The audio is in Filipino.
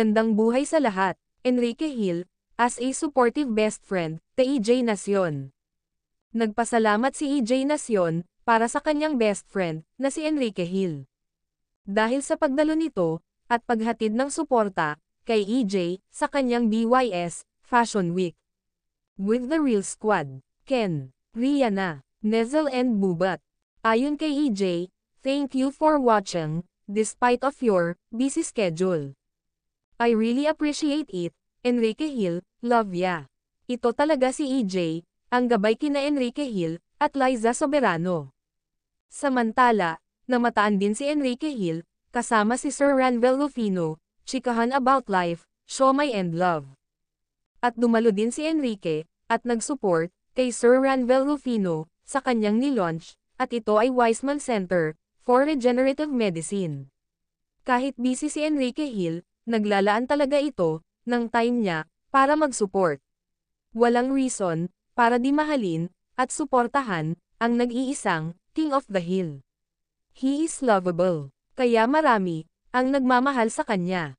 magandang buhay sa lahat, Enrique Hill, as a supportive best friend, to EJ Nacion. Nagpasalamat si EJ Nacion, para sa kanyang best friend, na si Enrique Hill. Dahil sa pagdalo nito, at paghatid ng suporta, kay EJ, sa kanyang BYS, Fashion Week. With the Real Squad, Ken, Rihanna, Nezel and Bubat. Ayon kay EJ, thank you for watching, despite of your busy schedule. I really appreciate it, Enrique Hill, love ya. Ito talaga si EJ, ang gabay kina Enrique Hill, at Liza Soberano. Samantala, namataan din si Enrique Hill, kasama si Sir Ranvel Rufino, chikahan about life, show my End love. At dumalo din si Enrique, at nag-support, kay Sir Ranvel Rufino, sa kanyang nilaunch, at ito ay Weisman Center, for Regenerative Medicine. Kahit busy si Enrique Hill, naglalaan talaga ito, ng time niya, para mag-support. Walang reason, para di mahalin, at suportahan, ang nag-iisang, King of the Hill. He is lovable, kaya marami, ang nagmamahal sa kanya.